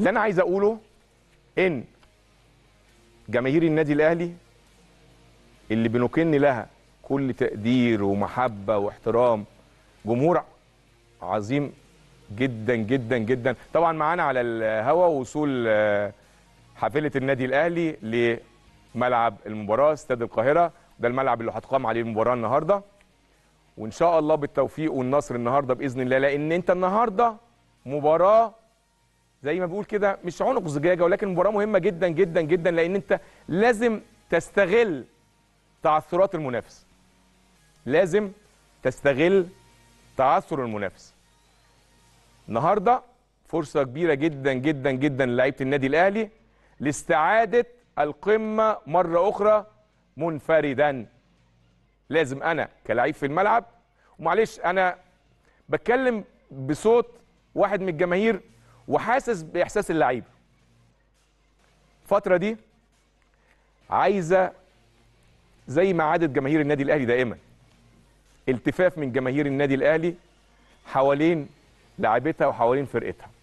اللي انا عايز اقوله ان جماهير النادي الاهلي اللي بنكن لها كل تقدير ومحبه واحترام جمهور عظيم جدا جدا جدا طبعا معانا على الهوا وصول آه، حافله النادي الاهلي لملعب المباراه استاد القاهره ده الملعب اللي هتقام عليه المباراه النهارده وان شاء الله بالتوفيق والنصر النهارده باذن الله لان انت النهارده مباراه زي ما بقول كده مش عنق زجاجه ولكن مباراه مهمه جدا جدا جدا لان انت لازم تستغل تعثرات المنافس لازم تستغل تعثر المنافس النهارده فرصه كبيره جدا جدا جدا لعيبه النادي الاهلي لاستعاده القمه مره اخرى منفردا لازم انا كلعيب في الملعب ومعلش انا بتكلم بصوت واحد من الجماهير وحاسس باحساس اللعيبه الفتره دي عايزه زي ما عادت جماهير النادي الاهلي دائما التفاف من جماهير النادي الاهلي حوالين لاعبتها وحوالين فرقتها